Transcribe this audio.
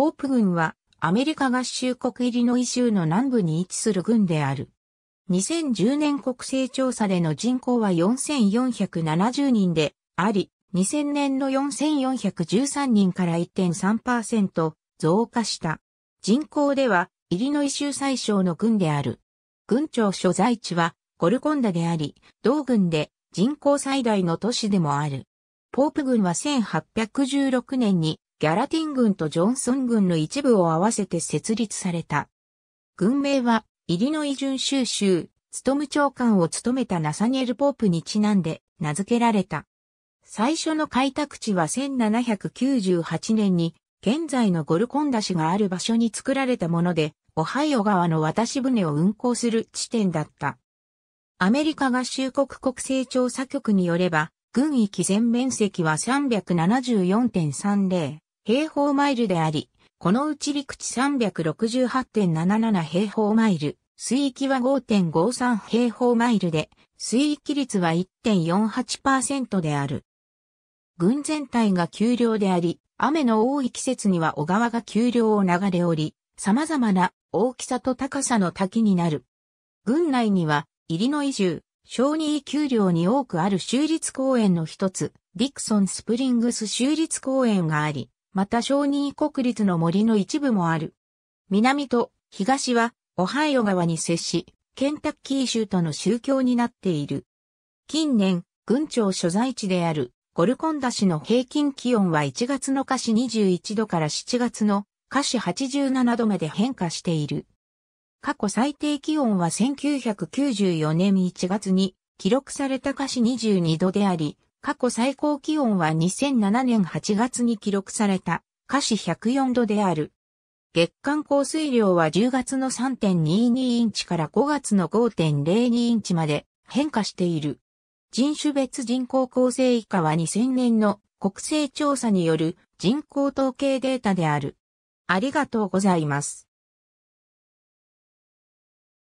ポープ軍はアメリカ合衆国イリノイ州の南部に位置する軍である。2010年国勢調査での人口は4470人であり、2000年の4413人から1.3%増加した。人口ではイリノイ州最小の軍である。軍庁所在地はゴルコンダであり、同軍で人口最大の都市でもある。ポープ軍は1816年にギャラティン軍とジョンソン軍の一部を合わせて設立された。軍名は、イリノイ準州州、務長官を務めたナサニエル・ポープにちなんで名付けられた。最初の開拓地は1798年に、現在のゴルコンダ市がある場所に作られたもので、オハイオ川の渡し船を運航する地点だった。アメリカ合衆国国勢調査局によれば、軍域全面積は374.30。平方マイルであり、このうち陸地368.77平方マイル、水域は5.53平方マイルで、水域率は1.48%である。軍全体が丘陵であり、雨の多い季節には小川が丘陵を流れ降り、様々な大きさと高さの滝になる。軍内には、入りの移住、小児丘陵に多くある州立公園の一つ、ディクソン・スプリングス州立公園があり、また承認国立の森の一部もある。南と東はオハイオ川に接し、ケンタッキー州との宗教になっている。近年、郡庁所在地であるゴルコンダ市の平均気温は1月の華氏21度から7月の華氏87度まで変化している。過去最低気温は1994年1月に記録された華氏22度であり、過去最高気温は2007年8月に記録された、華氏104度である。月間降水量は10月の3.22インチから5月の5.02インチまで変化している。人種別人口構成以下は2000年の国勢調査による人口統計データである。ありがとうございます。